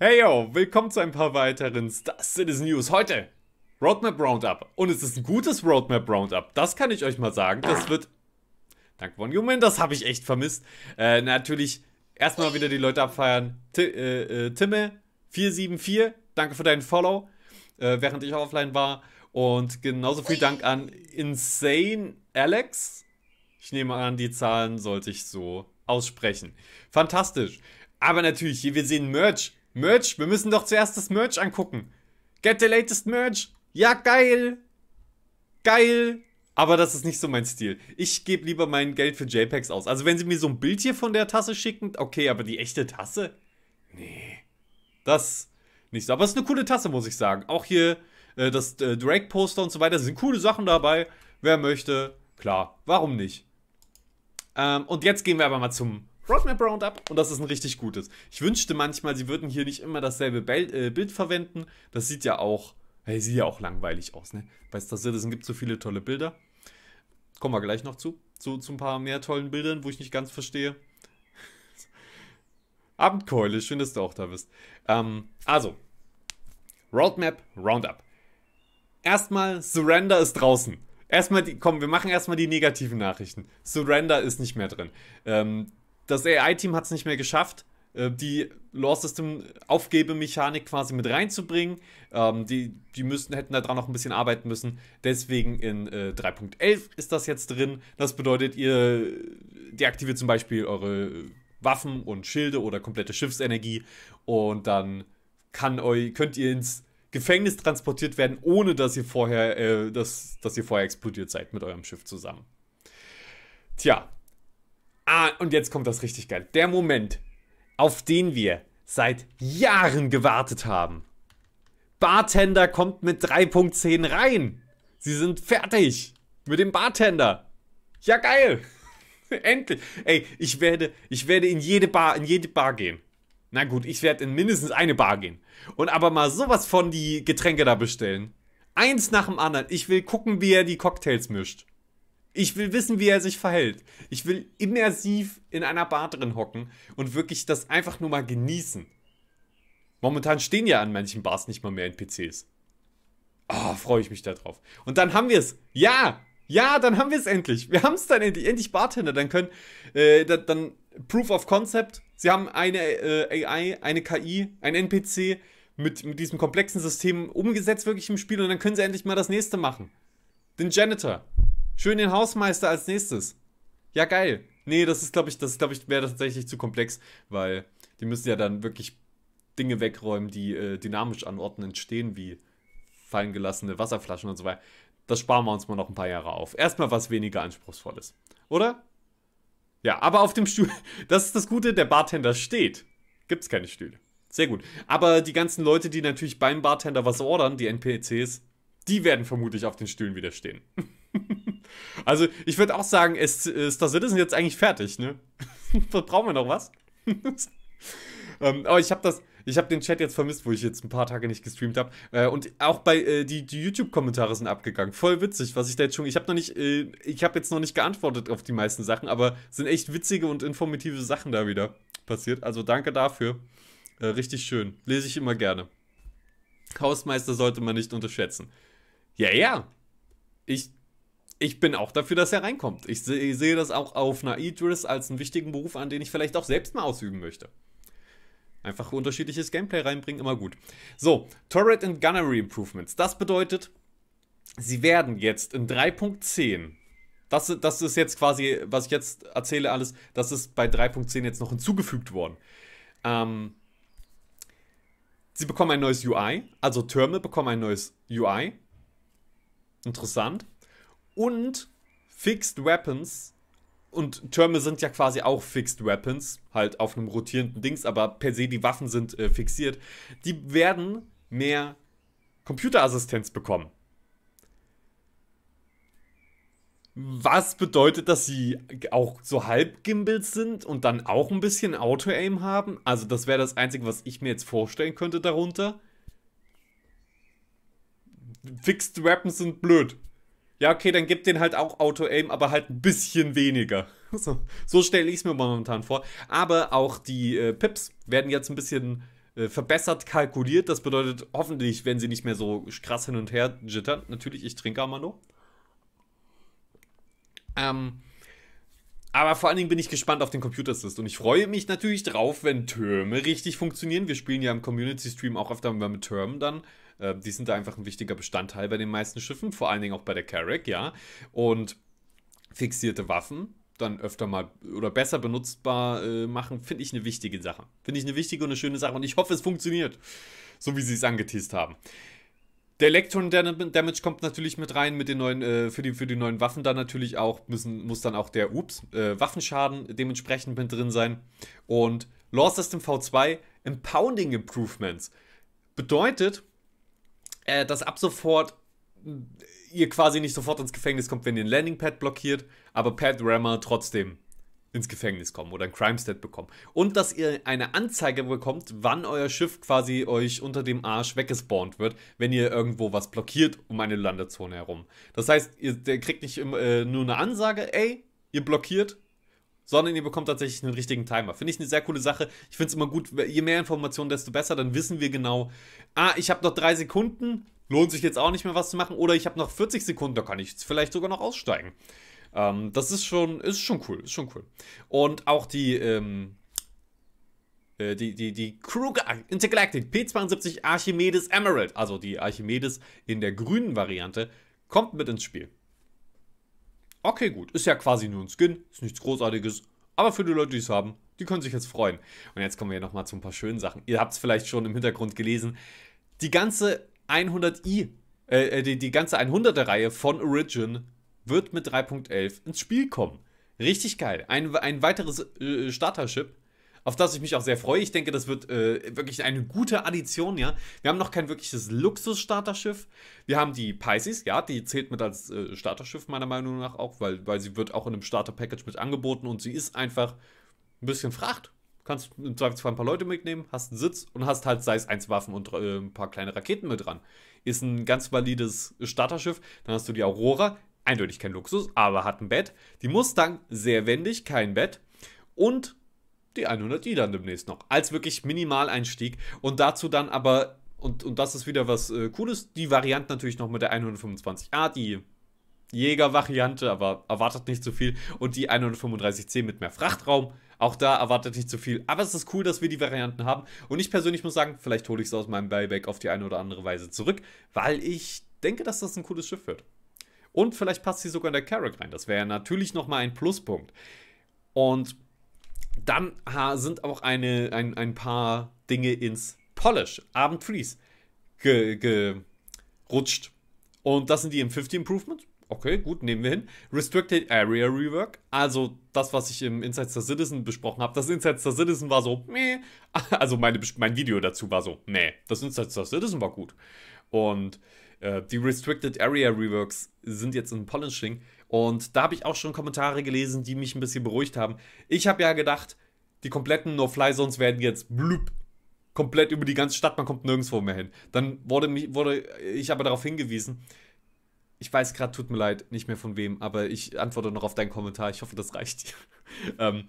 Hey yo, willkommen zu ein paar weiteren Star Citizen News. Heute Roadmap Roundup. Und es ist ein gutes Roadmap Roundup. Das kann ich euch mal sagen. Das wird. Dank von Human, das habe ich echt vermisst. Äh, natürlich erstmal wieder die Leute abfeiern. T äh, äh, Timme, 474, danke für deinen Follow, äh, während ich offline war. Und genauso viel Dank an Insane Alex. Ich nehme an, die Zahlen sollte ich so aussprechen. Fantastisch. Aber natürlich, hier, wir sehen Merch. Merch, wir müssen doch zuerst das Merch angucken. Get the latest Merch. Ja, geil. Geil. Aber das ist nicht so mein Stil. Ich gebe lieber mein Geld für JPEGs aus. Also wenn sie mir so ein Bild hier von der Tasse schicken, okay, aber die echte Tasse? Nee. Das nicht so. Aber es ist eine coole Tasse, muss ich sagen. Auch hier äh, das äh, Drake-Poster und so weiter. sind coole Sachen dabei. Wer möchte, klar, warum nicht? Ähm, und jetzt gehen wir aber mal zum Roadmap Roundup und das ist ein richtig gutes. Ich wünschte manchmal, sie würden hier nicht immer dasselbe äh, Bild, verwenden. Das sieht ja auch, hey, sieht ja auch langweilig aus, ne? Bei Star Citizen gibt es so viele tolle Bilder. Kommen wir gleich noch zu, zu, zu ein paar mehr tollen Bildern, wo ich nicht ganz verstehe. Abendkeule, schön, dass du auch da bist. Ähm, also, Roadmap Roundup. Erstmal, Surrender ist draußen. Erstmal die, komm, wir machen erstmal die negativen Nachrichten. Surrender ist nicht mehr drin. Ähm, das AI-Team hat es nicht mehr geschafft, äh, die Law System Aufgabemechanik quasi mit reinzubringen. Ähm, die die müssten, hätten da dran noch ein bisschen arbeiten müssen. Deswegen in 3.11 äh, ist das jetzt drin. Das bedeutet, ihr deaktiviert zum Beispiel eure Waffen und Schilde oder komplette Schiffsenergie und dann kann eu, könnt ihr ins Gefängnis transportiert werden, ohne dass ihr vorher, äh, dass, dass ihr vorher explodiert seid mit eurem Schiff zusammen. Tja, Ah, und jetzt kommt das richtig geil. Der Moment, auf den wir seit Jahren gewartet haben. Bartender kommt mit 3.10 rein. Sie sind fertig mit dem Bartender. Ja, geil. Endlich. Ey, ich werde, ich werde in jede Bar, in jede Bar gehen. Na gut, ich werde in mindestens eine Bar gehen. Und aber mal sowas von die Getränke da bestellen. Eins nach dem anderen. Ich will gucken, wie er die Cocktails mischt. Ich will wissen, wie er sich verhält. Ich will immersiv in einer Bar drin hocken und wirklich das einfach nur mal genießen. Momentan stehen ja an manchen Bars nicht mal mehr NPCs. Ah, oh, freue ich mich da drauf. Und dann haben wir es. Ja, ja, dann haben wir es endlich. Wir haben es dann endlich. Endlich Bartender. Dann können, äh, dann Proof of Concept. Sie haben eine äh, AI, eine KI, ein NPC mit, mit diesem komplexen System umgesetzt wirklich im Spiel und dann können sie endlich mal das nächste machen. Den Janitor. Schön den Hausmeister als nächstes. Ja, geil. Nee, das ist, glaube ich, das glaube ich, wäre tatsächlich zu komplex, weil die müssen ja dann wirklich Dinge wegräumen, die äh, dynamisch Orten entstehen, wie fallen gelassene Wasserflaschen und so weiter. Das sparen wir uns mal noch ein paar Jahre auf. Erstmal was weniger anspruchsvolles. Oder? Ja, aber auf dem Stuhl, das ist das Gute, der Bartender steht. Gibt's keine Stühle. Sehr gut. Aber die ganzen Leute, die natürlich beim Bartender was ordern, die NPCs, die werden vermutlich auf den Stühlen wieder stehen. also, ich würde auch sagen, äh, ist, ist das Citizen jetzt eigentlich fertig, ne? Brauchen wir noch was? ähm, aber ich habe das, ich habe den Chat jetzt vermisst, wo ich jetzt ein paar Tage nicht gestreamt habe. Äh, und auch bei äh, die, die YouTube-Kommentare sind abgegangen. Voll witzig, was ich da jetzt schon. Ich habe noch nicht, äh, ich habe jetzt noch nicht geantwortet auf die meisten Sachen, aber sind echt witzige und informative Sachen da wieder passiert. Also danke dafür. Äh, richtig schön. Lese ich immer gerne. Hausmeister sollte man nicht unterschätzen. Ja, ja. Ich ich bin auch dafür, dass er reinkommt. Ich, sehe das auch auf einer Idris als einen wichtigen Beruf an, den ich vielleicht auch selbst mal ausüben möchte. Einfach unterschiedliches Gameplay reinbringen, immer gut. So, Turret and Gunnery Improvements. Das bedeutet, sie werden jetzt in 3.10 das, das, ist jetzt quasi, was ich jetzt erzähle, alles, das ist bei 3.10 jetzt noch hinzugefügt worden. Ähm, sie bekommen ein neues UI, also Türme bekommen ein neues UI. Interessant und Fixed Weapons. Und Türme sind ja quasi auch Fixed Weapons, halt auf einem rotierenden Dings, aber per se die Waffen sind äh, fixiert. Die werden mehr Computerassistenz bekommen. Was bedeutet, dass sie auch so halb Gimbals sind und dann auch ein bisschen Auto-Aim haben? Also, das wäre das Einzige, was ich mir jetzt vorstellen könnte darunter. Fixed Weapons sind blöd ja, okay, dann gib den halt auch Auto-Aim, aber halt ein bisschen weniger. So, so stelle ich es mir momentan vor. Aber auch die äh, Pips werden jetzt ein bisschen äh, verbessert kalkuliert. Das bedeutet, hoffentlich werden sie nicht mehr so krass hin und her jittern. Natürlich, ich trinke Amano. Ähm, aber vor allen Dingen bin ich gespannt auf den Computer Assist und ich freue mich natürlich drauf, wenn Türme richtig funktionieren. Wir spielen ja im Community Stream auch öfter mal mit Türmen dann. Äh, die sind da einfach ein wichtiger Bestandteil bei den meisten Schiffen, vor allen Dingen auch bei der Carrick, ja. Und fixierte Waffen dann öfter mal oder besser benutzbar äh, machen, finde ich eine wichtige Sache. Finde ich eine wichtige und eine schöne Sache und ich hoffe, es funktioniert, so wie sie es angeteased haben. Der Electron Damage kommt natürlich mit rein, mit den neuen, äh, für, die, für die neuen Waffen dann natürlich auch, müssen, muss dann auch der Ups, äh, Waffenschaden dementsprechend mit drin sein. Und Law System V2 Impounding Improvements bedeutet, äh, dass ab sofort ihr quasi nicht sofort ins Gefängnis kommt, wenn ihr ein Landingpad blockiert, aber Pat Rammer trotzdem ins Gefängnis kommt oder ein Crime Stat bekommt. Und dass ihr eine Anzeige bekommt, wann euer Schiff quasi euch unter dem Arsch weggespawnt wird, wenn ihr irgendwo was blockiert um eine Landezone herum. Das heißt, ihr kriegt nicht äh, nur eine Ansage, ey, ihr blockiert, sondern ihr bekommt tatsächlich einen richtigen Timer. Finde ich eine sehr coole Sache. Ich finde es immer gut, je mehr Informationen, desto besser. Dann wissen wir genau, ah, ich habe noch drei Sekunden, lohnt sich jetzt auch nicht mehr was zu machen. Oder ich habe noch 40 Sekunden, da kann ich vielleicht sogar noch aussteigen. Ähm, das ist schon, ist schon cool, ist schon cool. Und auch die, ähm, äh, die, die, die Kruger ah, Intergalactic P72 Archimedes Emerald, also die Archimedes in der grünen Variante, kommt mit ins Spiel. Okay, gut. Ist ja quasi nur ein Skin. Ist nichts Großartiges. Aber für die Leute, die es haben, die können sich jetzt freuen. Und jetzt kommen wir nochmal zu ein paar schönen Sachen. Ihr habt es vielleicht schon im Hintergrund gelesen. Die ganze 100i, äh, äh, die, die ganze 100er Reihe von Origin wird mit 3.11 ins Spiel kommen. Richtig geil. Ein, ein weiteres äh, starter ship auf das ich mich auch sehr freue. Ich denke, das wird äh, wirklich eine gute Addition, ja. Wir haben noch kein wirkliches Luxus-Starterschiff. Wir haben die Pisces, ja, die zählt mit als äh, Starterschiff, meiner Meinung nach auch, weil, weil sie wird auch in einem Starter-Package mit angeboten und sie ist einfach ein bisschen Fracht. Kannst im Zweifelsfall ein paar Leute mitnehmen, hast einen Sitz und hast halt sei es eins Waffen und äh, ein paar kleine Raketen mit dran. Ist ein ganz valides Starterschiff. Dann hast du die Aurora, eindeutig kein Luxus, aber hat ein Bett. Die Mustang, sehr wendig, kein Bett. Und die 100 die dann demnächst noch. Als wirklich Minimaleinstieg und dazu dann aber, und, und das ist wieder was äh, Cooles, die Variante natürlich noch mit der 125a, die Jäger-Variante, aber erwartet nicht so viel. Und die 135C mit mehr Frachtraum. Auch da erwartet nicht so viel. Aber es ist cool, dass wir die Varianten haben. Und ich persönlich muss sagen, vielleicht hole ich es aus meinem Buyback auf die eine oder andere Weise zurück, weil ich denke, dass das ein cooles Schiff wird. Und vielleicht passt sie sogar in der Carrack rein. Das wäre ja natürlich nochmal ein Pluspunkt. Und dann sind auch eine, ein, ein paar Dinge ins Polish, Abend Freeze, gerutscht. Und das sind die m 50 Improvement. Okay, gut, nehmen wir hin. Restricted Area Rework, also das, was ich im Insights der Citizen besprochen habe. Das Insights der Citizen war so, meh. Also meine, mein Video dazu war so, meh. Das Insights der Citizen war gut. Und äh, die Restricted Area Reworks sind jetzt in Polishing. Und da habe ich auch schon Kommentare gelesen, die mich ein bisschen beruhigt haben. Ich habe ja gedacht, die kompletten No-Fly-Zones werden jetzt blub komplett über die ganze Stadt, man kommt nirgendwo mehr hin. Dann wurde, mich, wurde ich aber darauf hingewiesen, ich weiß gerade, tut mir leid, nicht mehr von wem, aber ich antworte noch auf deinen Kommentar. Ich hoffe, das reicht dir. ähm,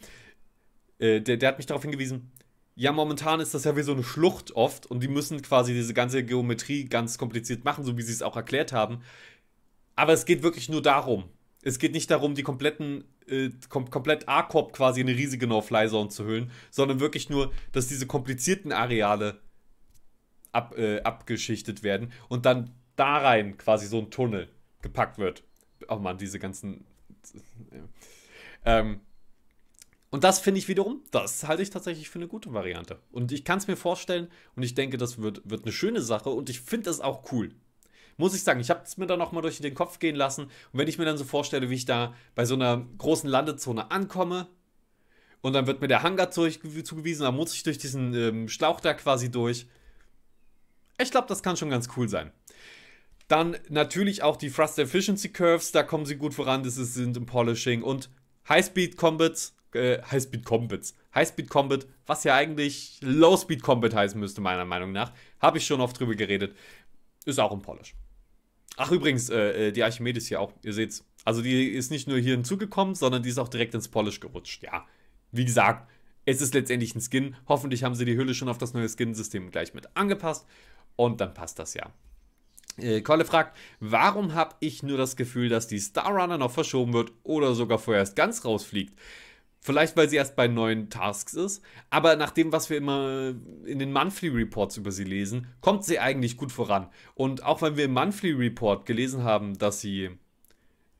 äh, der, der, hat mich darauf hingewiesen. Ja, momentan ist das ja wie so eine Schlucht oft und die müssen quasi diese ganze Geometrie ganz kompliziert machen, so wie sie es auch erklärt haben. Aber es geht wirklich nur darum, es geht nicht darum, die kompletten, äh, kom komplett A-Corp quasi in eine riesige No-Fly-Zone zu hüllen, sondern wirklich nur, dass diese komplizierten Areale ab, äh, abgeschichtet werden und dann da rein quasi so ein Tunnel gepackt wird. Oh man, diese ganzen. Ähm, und das finde ich wiederum, das halte ich tatsächlich für eine gute Variante. Und ich kann es mir vorstellen und ich denke, das wird, wird eine schöne Sache und ich finde es auch cool muss ich sagen, ich habe es mir dann nochmal durch den Kopf gehen lassen. Und wenn ich mir dann so vorstelle, wie ich da bei so einer großen Landezone ankomme und dann wird mir der Hangar zugewiesen, dann muss ich durch diesen ähm, Schlauch da quasi durch. Ich glaube, das kann schon ganz cool sein. Dann natürlich auch die Thrust Efficiency Curves, da kommen sie gut voran, das ist, sind im Polishing und Highspeed Combats, äh, Highspeed Combats, Highspeed Combat, was ja eigentlich Low Speed Combat heißen müsste, meiner Meinung nach. Habe ich schon oft drüber geredet. Ist auch im Polish. Ach, übrigens, äh, äh, die Archimedes hier auch, ihr seht's. Also die ist nicht nur hier hinzugekommen, sondern die ist auch direkt ins Polish gerutscht. Ja, wie gesagt, es ist letztendlich ein Skin. Hoffentlich haben sie die Hülle schon auf das neue Skin-System gleich mit angepasst. Und dann passt das ja. Äh, Kolle fragt, warum habe ich nur das Gefühl, dass die Star Runner noch verschoben wird oder sogar vorerst ganz rausfliegt? Vielleicht, weil sie erst bei neuen Tasks ist, aber nach dem, was wir immer in den Monthly Reports über sie lesen, kommt sie eigentlich gut voran. Und auch wenn wir im Monthly Report gelesen haben, dass sie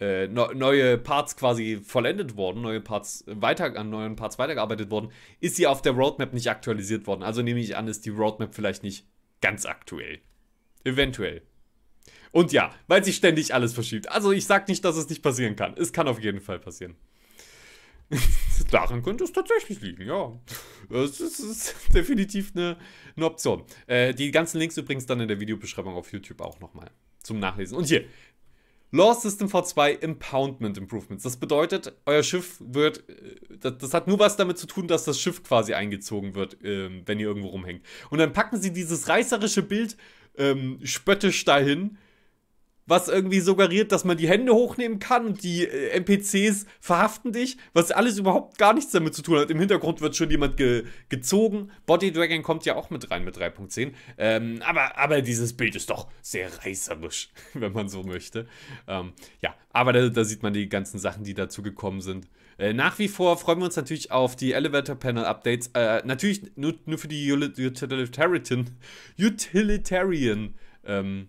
äh, neue Parts quasi vollendet wurden, neue Parts weiter an neuen Parts weitergearbeitet wurden, ist sie auf der Roadmap nicht aktualisiert worden. Also nehme ich an, ist die Roadmap vielleicht nicht ganz aktuell. Eventuell. Und ja, weil sie ständig alles verschiebt. Also ich sage nicht, dass es nicht passieren kann. Es kann auf jeden Fall passieren. Daran könnte es tatsächlich liegen, ja. Das ist, ist definitiv eine, eine Option. Äh, die ganzen Links übrigens dann in der Videobeschreibung auf YouTube auch nochmal zum Nachlesen. Und hier, Law System V2 Impoundment Improvements. Das bedeutet, euer Schiff wird. Äh, das, das, hat nur was damit zu tun, dass das Schiff quasi eingezogen wird, ähm, wenn ihr irgendwo rumhängt. Und dann packen sie dieses reißerische Bild ähm, spöttisch dahin was irgendwie suggeriert, dass man die Hände hochnehmen kann und die äh, NPCs verhaften dich, was alles überhaupt gar nichts damit zu tun hat. Im Hintergrund wird schon jemand ge gezogen. Body Dragon kommt ja auch mit rein mit 3.10. Ähm, aber, aber dieses Bild ist doch sehr reißerisch, wenn man so möchte. Ähm, ja, aber da, da, sieht man die ganzen Sachen, die dazu gekommen sind. Äh, nach wie vor freuen wir uns natürlich auf die Elevator Panel Updates. Äh, natürlich nur, nur für die Utilitarian, Utilitarian ähm,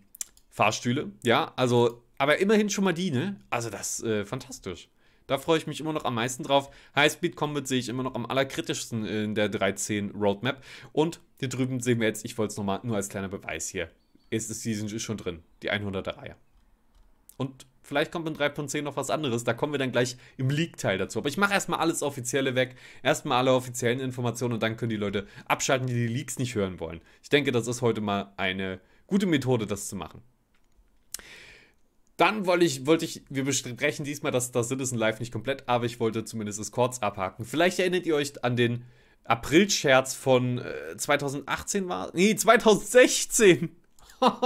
Fahrstühle. Ja, also, aber immerhin schon mal die, ne? Also, das ist äh, fantastisch. Da freue ich mich immer noch am meisten drauf. Highspeed Combat sehe ich immer noch am allerkritischsten in der 13 Roadmap. Und hier drüben sehen wir jetzt, ich wollte es nochmal nur als kleiner Beweis hier. Ist es Season ist schon drin, die 100er Reihe. Und vielleicht kommt in 3.10 noch was anderes, da kommen wir dann gleich im Leak-Teil dazu. Aber ich mache erstmal alles Offizielle weg, erstmal alle offiziellen Informationen und dann können die Leute abschalten, die die Leaks nicht hören wollen. Ich denke, das ist heute mal eine gute Methode, das zu machen. Dann wollte ich, wollte ich, wir besprechen diesmal das, das Citizen Live nicht komplett, aber ich wollte zumindest es kurz abhaken. Vielleicht erinnert ihr euch an den April-Scherz von äh, 2018 war. Nee, 2016!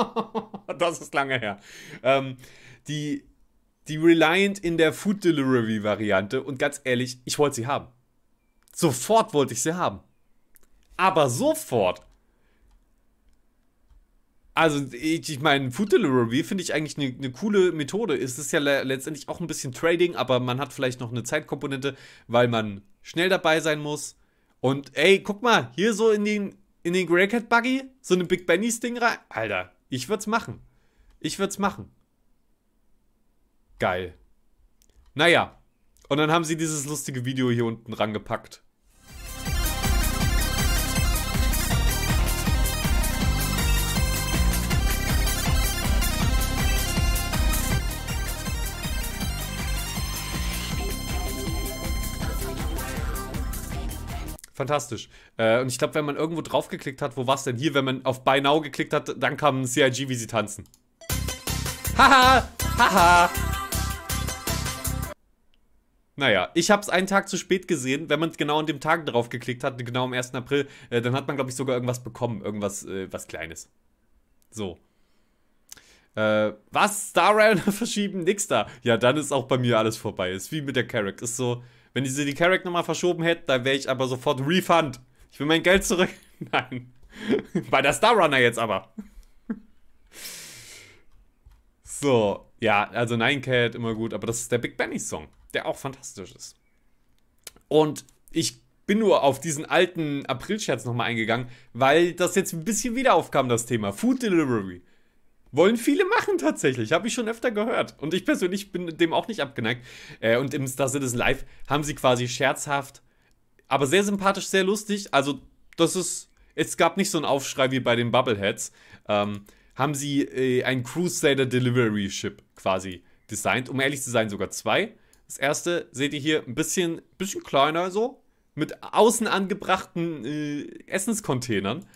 das ist lange her. Ähm, die, die Reliant in der Food Delivery-Variante und ganz ehrlich, ich wollte sie haben. Sofort wollte ich sie haben. Aber sofort. Also, ich, ich meine, Food Delivery finde ich eigentlich eine ne coole Methode. Es ist ja le letztendlich auch ein bisschen Trading, aber man hat vielleicht noch eine Zeitkomponente, weil man schnell dabei sein muss. Und ey, guck mal, hier so in den, in den Grey Cat Buggy, so eine Big Bennys Ding rein. Alter, ich würd's machen. Ich würd's machen. Geil. Naja. Und dann haben sie dieses lustige Video hier unten rangepackt. fantastisch. Äh, und ich glaube, wenn man irgendwo draufgeklickt hat, wo war es denn hier? Wenn man auf Buy Now geklickt hat, dann kam ein CIG, wie sie tanzen. Haha! Haha! Naja, ich habe es einen Tag zu spät gesehen. Wenn man genau an dem Tag drauf geklickt hat, genau am 1. April, äh, dann hat man, glaube ich, sogar irgendwas bekommen. Irgendwas, äh, was Kleines. So. Äh, was? Star Rail verschieben? Nix da. Ja, dann ist auch bei mir alles vorbei. Ist wie mit der Character. Ist so, wenn sie die Carrick nochmal verschoben hätte, dann wäre ich aber sofort Refund. Ich will mein Geld zurück. Nein. Bei der Starrunner jetzt aber. So, ja, also Nine Cat immer gut, aber das ist der Big Benny Song, der auch fantastisch ist. Und ich bin nur auf diesen alten April-Scherz nochmal eingegangen, weil das jetzt ein bisschen wieder aufkam, das Thema Food Delivery. Wollen viele machen tatsächlich, habe ich schon öfter gehört. Und ich persönlich bin dem auch nicht abgeneigt. Äh, und im Star Citizen Live haben sie quasi scherzhaft, aber sehr sympathisch, sehr lustig. Also, das ist. Es gab nicht so einen Aufschrei wie bei den Bubbleheads. Ähm, haben sie äh, ein Crusader Delivery Ship quasi designt. Um ehrlich zu sein, sogar zwei. Das erste seht ihr hier ein bisschen, bisschen kleiner so, mit außen angebrachten äh, Essenscontainern.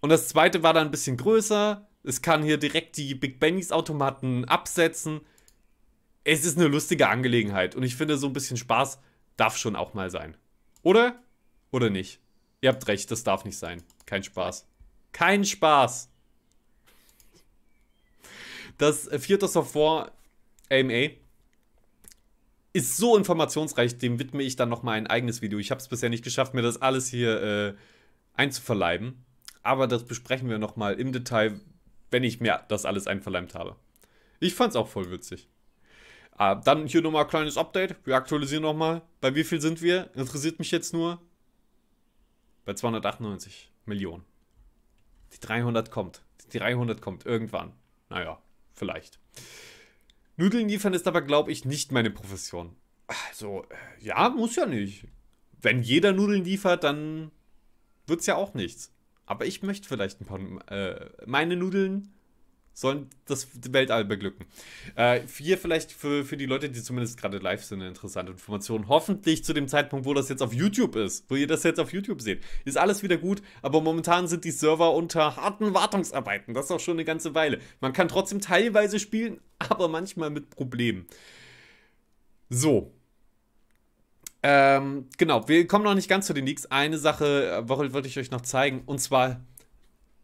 Und das zweite war dann ein bisschen größer, es kann hier direkt die Big Bennys Automaten absetzen. Es ist eine lustige Angelegenheit. Und ich finde, so ein bisschen Spaß darf schon auch mal sein. Oder? Oder nicht? Ihr habt recht, das darf nicht sein. Kein Spaß. Kein Spaß! Das Theaters äh, of War AMA ist so informationsreich, dem widme ich dann nochmal ein eigenes Video. Ich habe es bisher nicht geschafft, mir das alles hier äh, einzuverleiben. Aber das besprechen wir nochmal im Detail, wenn ich mir das alles einverleimt habe. Ich fand's auch voll witzig. Äh, dann hier nochmal ein kleines Update. Wir aktualisieren nochmal. Bei wie viel sind wir? Interessiert mich jetzt nur. Bei 298 Millionen. Die 300 kommt. Die 300 kommt irgendwann. Naja, vielleicht. Nudeln liefern ist aber, glaube ich, nicht meine Profession. Also, äh, ja, muss ja nicht. Wenn jeder Nudeln liefert, dann wird es ja auch nichts. Aber ich möchte vielleicht ein paar. Äh, meine Nudeln sollen das Weltall beglücken. Äh, hier vielleicht für, für die Leute, die zumindest gerade live sind, eine interessante Information. Hoffentlich zu dem Zeitpunkt, wo das jetzt auf YouTube ist, wo ihr das jetzt auf YouTube seht, ist alles wieder gut, aber momentan sind die Server unter harten Wartungsarbeiten. Das ist auch schon eine ganze Weile. Man kann trotzdem teilweise spielen, aber manchmal mit Problemen. So, ähm, genau, wir kommen noch nicht ganz zu den Leaks. Eine Sache äh, wollte ich euch noch zeigen. Und zwar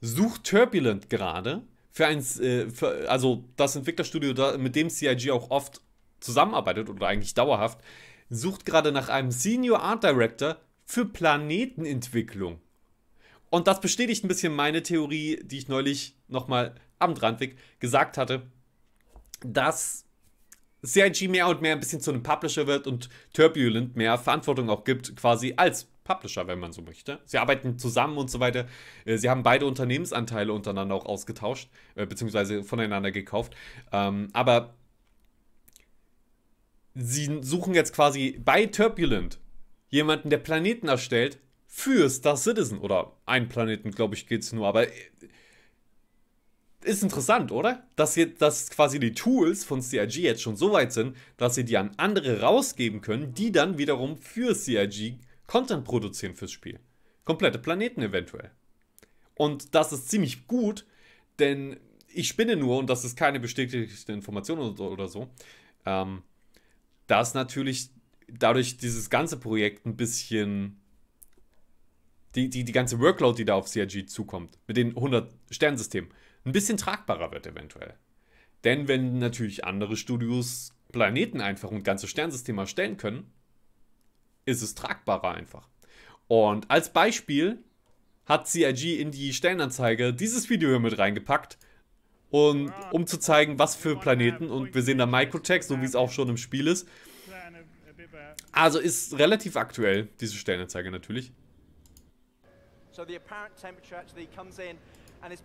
sucht Turbulent gerade für ein, äh, also das Entwicklerstudio, da, mit dem CIG auch oft zusammenarbeitet oder eigentlich dauerhaft, sucht gerade nach einem Senior Art Director für Planetenentwicklung. Und das bestätigt ein bisschen meine Theorie, die ich neulich nochmal am Randweg gesagt hatte, dass CIG mehr und mehr ein bisschen zu einem Publisher wird und Turbulent mehr Verantwortung auch gibt, quasi als Publisher, wenn man so möchte. Sie arbeiten zusammen und so weiter. Äh, sie haben beide Unternehmensanteile untereinander auch ausgetauscht, äh, beziehungsweise voneinander gekauft. Ähm, aber sie suchen jetzt quasi bei Turbulent jemanden, der Planeten erstellt für Star Citizen. Oder einen Planeten, glaube ich, geht es nur. Aber äh, ist interessant, oder? Dass, hier, dass quasi die Tools von CIG jetzt schon so weit sind, dass sie die an andere rausgeben können, die dann wiederum für CIG Content produzieren fürs Spiel. Komplette Planeten eventuell. Und das ist ziemlich gut, denn ich spinne nur, und das ist keine bestätigte Information oder so, ähm, dass natürlich dadurch dieses ganze Projekt ein bisschen die, die, die ganze Workload, die da auf CRG zukommt, mit den 100 Sternsystemen, ein bisschen tragbarer wird eventuell. Denn wenn natürlich andere Studios Planeten einfach und ganze Sternsysteme erstellen können, ist es tragbarer einfach. Und als Beispiel hat CIG in die Stellenanzeige dieses Video hier mit reingepackt, und, um zu zeigen, was für Planeten. Und wir sehen da Microtech, so wie es auch schon im Spiel ist. Also ist relativ aktuell, diese Stellenanzeige natürlich. So the apparent temperature actually comes in and is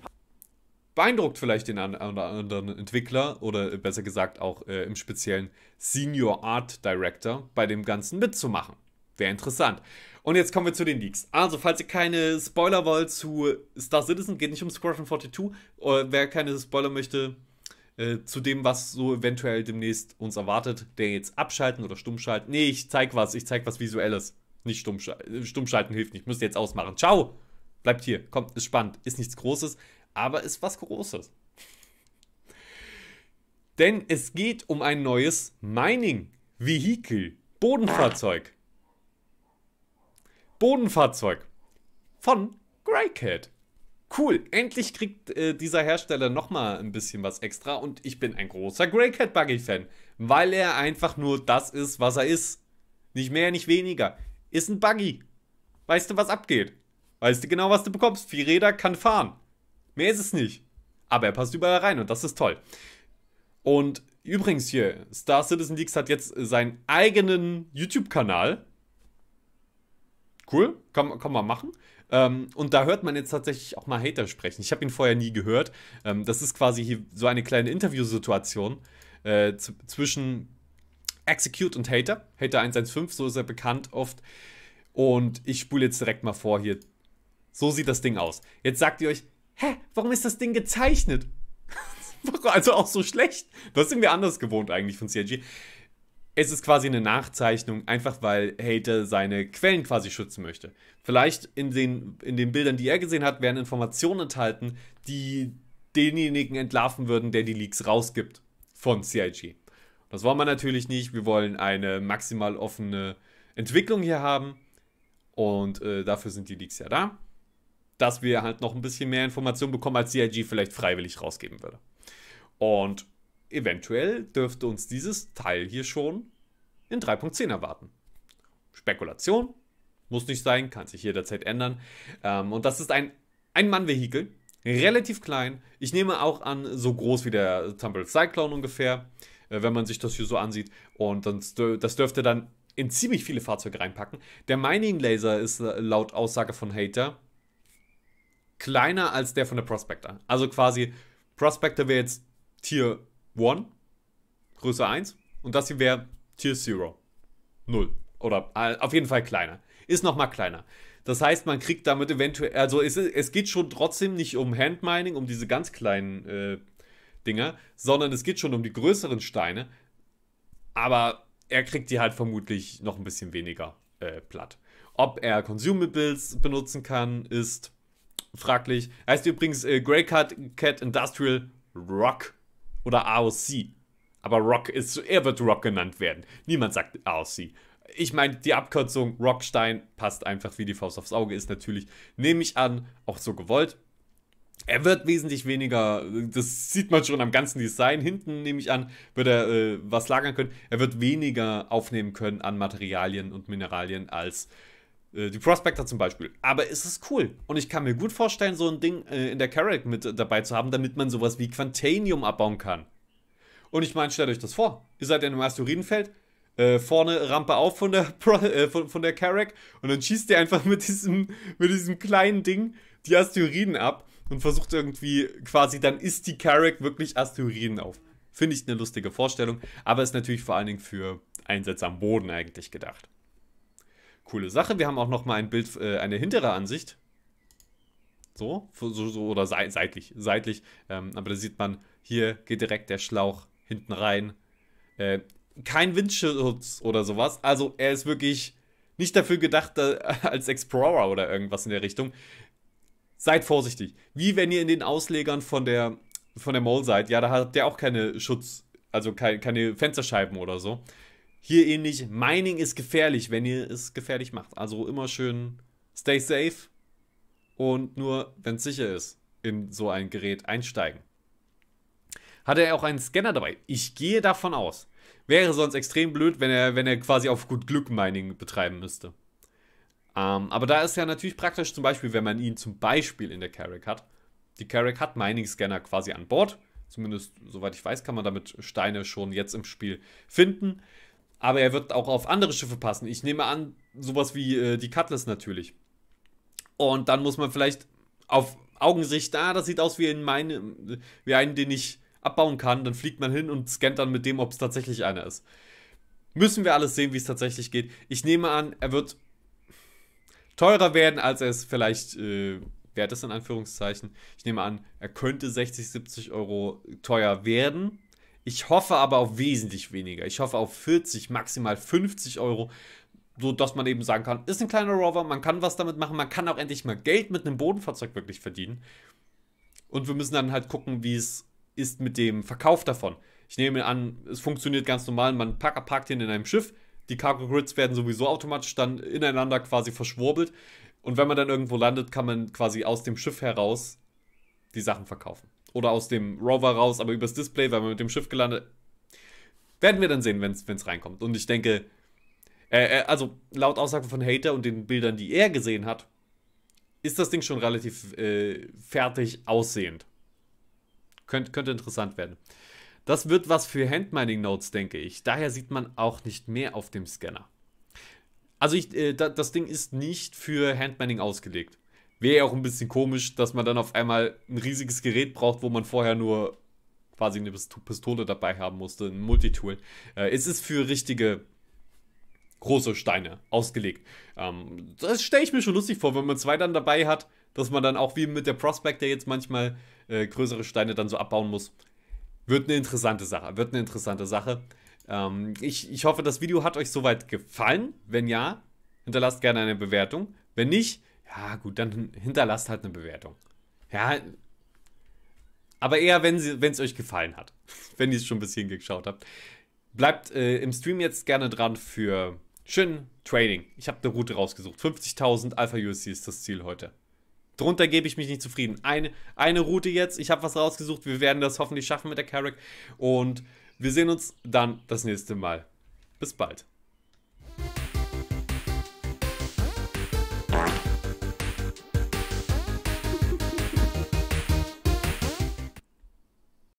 beeindruckt vielleicht den anderen Entwickler oder äh, besser gesagt auch äh, im speziellen Senior Art Director bei dem Ganzen mitzumachen. Wäre interessant. Und jetzt kommen wir zu den Leaks. Also, falls ihr keine Spoiler wollt zu Star Citizen, geht nicht um Squadron 42. Oder wer keine Spoiler möchte äh, zu dem, was so eventuell demnächst uns erwartet, der jetzt abschalten oder stumm schalten. Nee, ich zeig was. Ich zeig was Visuelles. Nicht stumm, äh, stumm schalten hilft nicht. Müsst ihr jetzt ausmachen. Ciao! Bleibt hier. Kommt, ist spannend. Ist nichts Großes aber ist was Großes. Denn es geht um ein neues Mining-Vehikel, Bodenfahrzeug. Bodenfahrzeug von Greycat. Cool, endlich kriegt äh, dieser Hersteller nochmal ein bisschen was extra und ich bin ein großer Greycat Buggy Fan, weil er einfach nur das ist, was er ist. Nicht mehr, nicht weniger. Ist ein Buggy. Weißt du, was abgeht? Weißt du genau, was du bekommst? Vier Räder kann fahren. Mehr ist es nicht. Aber er passt überall rein und das ist toll. Und übrigens hier, Star Citizen Leaks hat jetzt seinen eigenen YouTube-Kanal. Cool, kann, kann man machen. Ähm, und da hört man jetzt tatsächlich auch mal Hater sprechen. Ich habe ihn vorher nie gehört. Ähm, das ist quasi hier so eine kleine Interviewsituation äh, zwischen Execute und Hater. Hater 115, so ist er bekannt oft. Und ich spule jetzt direkt mal vor hier. So sieht das Ding aus. Jetzt sagt ihr euch, hä, warum ist das Ding gezeichnet? also auch so schlecht. Das sind wir anders gewohnt eigentlich von CIG. Es ist quasi eine Nachzeichnung, einfach weil Hater seine Quellen quasi schützen möchte. Vielleicht in den, in den Bildern, die er gesehen hat, werden Informationen enthalten, die denjenigen entlarven würden, der die Leaks rausgibt von CIG. Das wollen wir natürlich nicht. Wir wollen eine maximal offene Entwicklung hier haben. Und äh, dafür sind die Leaks ja da dass wir halt noch ein bisschen mehr Informationen bekommen, als CIG vielleicht freiwillig rausgeben würde. Und eventuell dürfte uns dieses Teil hier schon in 3.10 erwarten. Spekulation, muss nicht sein, kann sich jederzeit ändern. Ähm, und das ist ein Ein-Mann-Vehikel, relativ klein. Ich nehme auch an, so groß wie der Tumble Cyclone ungefähr, äh, wenn man sich das hier so ansieht. Und das, das dürfte dann in ziemlich viele Fahrzeuge reinpacken. Der Mining Laser ist äh, laut Aussage von Hater kleiner als der von der Prospector. Also quasi, Prospector wäre jetzt Tier 1, Größe 1, und das hier wäre Tier 0. 0. Oder äh, auf jeden Fall kleiner. Ist nochmal kleiner. Das heißt, man kriegt damit eventuell, also es, es geht schon trotzdem nicht um Handmining, um diese ganz kleinen äh, Dinger, sondern es geht schon um die größeren Steine. Aber er kriegt die halt vermutlich noch ein bisschen weniger äh, platt. Ob er Consumables benutzen kann, ist fraglich. Heißt übrigens äh, Grey Cat, Cat Industrial Rock oder AOC. Aber Rock ist, er wird Rock genannt werden. Niemand sagt AOC. Ich meine, die Abkürzung Rockstein passt einfach wie die Faust aufs Auge, ist natürlich, nehme ich an, auch so gewollt. Er wird wesentlich weniger, das sieht man schon am ganzen Design. Hinten, nehme ich an, wird er äh, was lagern können. Er wird weniger aufnehmen können an Materialien und Mineralien als äh, die Prospector zum Beispiel. Aber es ist cool. Und ich kann mir gut vorstellen, so ein Ding äh, in der Carrack mit äh, dabei zu haben, damit man sowas wie Quantanium abbauen kann. Und ich meine, stellt euch das vor. Ihr seid in einem Asteroidenfeld, äh, vorne Rampe auf von der, Pro, äh, von, von, der Carrack und dann schießt ihr einfach mit diesem, mit diesem kleinen Ding die Asteroiden ab und versucht irgendwie quasi, dann ist die Carrack wirklich Asteroiden auf. Finde ich eine lustige Vorstellung, aber ist natürlich vor allen Dingen für Einsätze am Boden eigentlich gedacht. Coole Sache. Wir haben auch nochmal ein Bild, äh, eine hintere Ansicht. So, so, so oder seit, seitlich, seitlich. Ähm, aber da sieht man, hier geht direkt der Schlauch hinten rein. Äh, kein Windschutz oder sowas. Also er ist wirklich nicht dafür gedacht äh, als Explorer oder irgendwas in der Richtung. Seid vorsichtig. Wie wenn ihr in den Auslegern von der von der Mole seid, ja, da habt ihr auch keine Schutz, also keine, keine Fensterscheiben oder so hier ähnlich. Mining ist gefährlich, wenn ihr es gefährlich macht. Also immer schön stay safe und nur, wenn es sicher ist, in so ein Gerät einsteigen. Hat er auch einen Scanner dabei? Ich gehe davon aus. Wäre sonst extrem blöd, wenn er, wenn er quasi auf gut Glück Mining betreiben müsste. Ähm, aber da ist ja natürlich praktisch, zum Beispiel, wenn man ihn zum Beispiel in der Carrick hat. Die Carrick hat Mining-Scanner quasi an Bord. Zumindest, soweit ich weiß, kann man damit Steine schon jetzt im Spiel finden. Aber er wird auch auf andere Schiffe passen. Ich nehme an, sowas wie äh, die Cutlass natürlich. Und dann muss man vielleicht auf Augensicht, ah, das sieht aus wie, in meine, wie einen, den ich abbauen kann. Dann fliegt man hin und scannt dann mit dem, ob es tatsächlich einer ist. Müssen wir alles sehen, wie es tatsächlich geht. Ich nehme an, er wird teurer werden, als er es vielleicht äh, wert ist, in Anführungszeichen. Ich nehme an, er könnte 60, 70 Euro teuer werden. Ich hoffe aber auf wesentlich weniger. Ich hoffe auf 40, maximal 50 Euro, so dass man eben sagen kann, ist ein kleiner Rover, man kann was damit machen, man kann auch endlich mal Geld mit einem Bodenfahrzeug wirklich verdienen. Und wir müssen dann halt gucken, wie es ist mit dem Verkauf davon. Ich nehme an, es funktioniert ganz normal, man parkt, parkt ihn in einem Schiff, die Cargo Grids werden sowieso automatisch dann ineinander quasi verschwurbelt. Und wenn man dann irgendwo landet, kann man quasi aus dem Schiff heraus die Sachen verkaufen. Oder aus dem Rover raus, aber übers Display, weil man mit dem Schiff gelandet. Werden wir dann sehen, wenn es reinkommt. Und ich denke, äh, äh also laut Aussagen von Hater und den Bildern, die er gesehen hat, ist das Ding schon relativ äh, fertig aussehend. Könnt, könnte interessant werden. Das wird was für Handmining Notes, denke ich. Daher sieht man auch nicht mehr auf dem Scanner. Also ich, äh, das Ding ist nicht für Handmining ausgelegt. Wäre ja auch ein bisschen komisch, dass man dann auf einmal ein riesiges Gerät braucht, wo man vorher nur quasi eine Pistole dabei haben musste, ein Multitool. Äh, es ist für richtige große Steine ausgelegt. Ähm, das stelle ich mir schon lustig vor, wenn man zwei dann dabei hat, dass man dann auch wie mit der Prospect, der jetzt manchmal äh, größere Steine dann so abbauen muss. Wird eine interessante Sache, wird eine interessante Sache. Ähm, ich, ich hoffe, das Video hat euch soweit gefallen. Wenn ja, hinterlasst gerne eine Bewertung. Wenn nicht, ja, gut, dann hinterlasst halt eine Bewertung. Ja, aber eher, wenn es euch gefallen hat. wenn ihr es schon ein bisschen geschaut habt. Bleibt äh, im Stream jetzt gerne dran für schön Trading. Ich habe eine Route rausgesucht. 50.000 Alpha USC ist das Ziel heute. Drunter gebe ich mich nicht zufrieden. Eine, eine Route jetzt. Ich habe was rausgesucht. Wir werden das hoffentlich schaffen mit der Carrick. Und wir sehen uns dann das nächste Mal. Bis bald.